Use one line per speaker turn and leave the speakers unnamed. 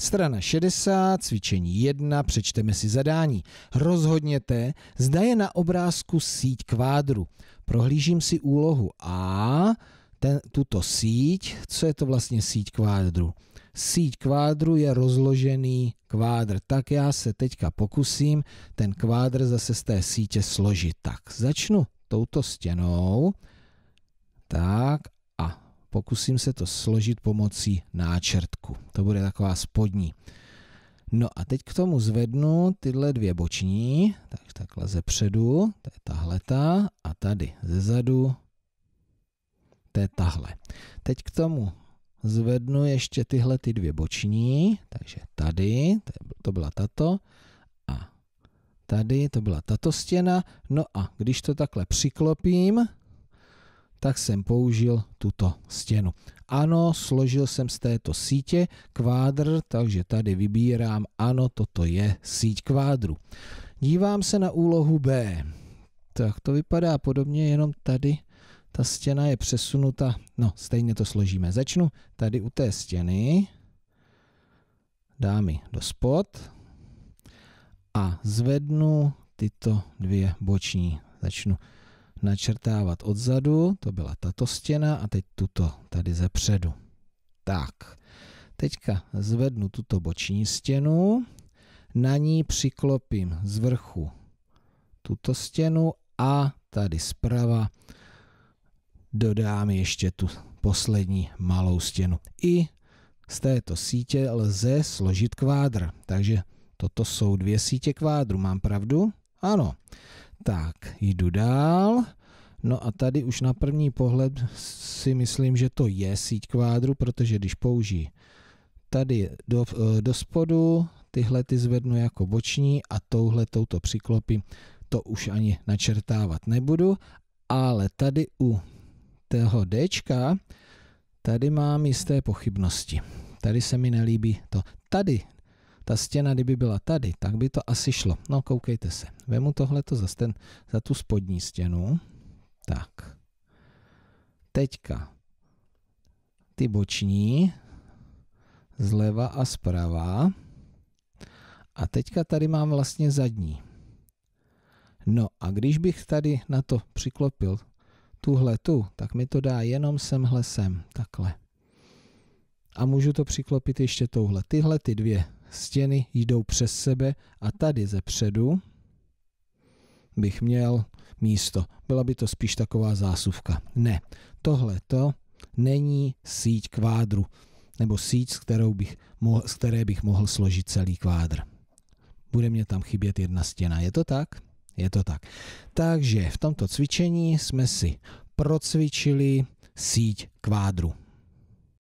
Strana 60, cvičení 1, přečteme si zadání. Rozhodněte, zda je na obrázku síť kvádru. Prohlížím si úlohu A, ten, tuto síť, co je to vlastně síť kvádru? Síť kvádru je rozložený kvádr. Tak já se teďka pokusím ten kvádr zase z té sítě složit. Tak začnu touto stěnou. Tak pokusím se to složit pomocí náčrtku. To bude taková spodní. No a teď k tomu zvednu tyhle dvě boční, takže takhle ze předu, to je tahle ta. a tady ze zadu, to je tahle. Teď k tomu zvednu ještě tyhle ty dvě boční, takže tady, to byla tato, a tady to byla tato stěna, no a když to takhle přiklopím, tak jsem použil tuto stěnu. Ano, složil jsem z této sítě kvádr, takže tady vybírám, ano, toto je síť kvádru. Dívám se na úlohu B. Tak to vypadá podobně, jenom tady ta stěna je přesunuta, no stejně to složíme. Začnu tady u té stěny, dám ji do spod a zvednu tyto dvě boční. Začnu načrtávat odzadu, to byla tato stěna a teď tuto tady ze předu. Tak, teďka zvednu tuto boční stěnu, na ní přiklopím z vrchu tuto stěnu a tady zprava dodám ještě tu poslední malou stěnu. I z této sítě lze složit kvádr, takže toto jsou dvě sítě kvádru, mám pravdu? Ano. Tak, jdu dál. No a tady už na první pohled si myslím, že to je síť kvádru, protože když použiji tady do, eh, do spodu, tyhle ty zvednu jako boční a touhle touto přiklopím, to už ani načrtávat nebudu, ale tady u toho D, tady mám jisté pochybnosti. Tady se mi nelíbí to. Tady ta stěna, kdyby byla tady, tak by to asi šlo. No, koukejte se. Vemu tohleto za, ten, za tu spodní stěnu. Tak. Teďka ty boční, zleva a zprava. A teďka tady mám vlastně zadní. No a když bych tady na to přiklopil tuhle tu, tak mi to dá jenom semhle sem, takhle. A můžu to přiklopit ještě touhle. Tyhle ty dvě stěny jdou přes sebe a tady ze předu bych měl místo. Byla by to spíš taková zásuvka. Ne, tohle to není síť kvádru, nebo síť, s, kterou bych mohl, z které bych mohl složit celý kvádr. Bude mě tam chybět jedna stěna. Je to tak? Je to tak. Takže v tomto cvičení jsme si procvičili síť kvádru.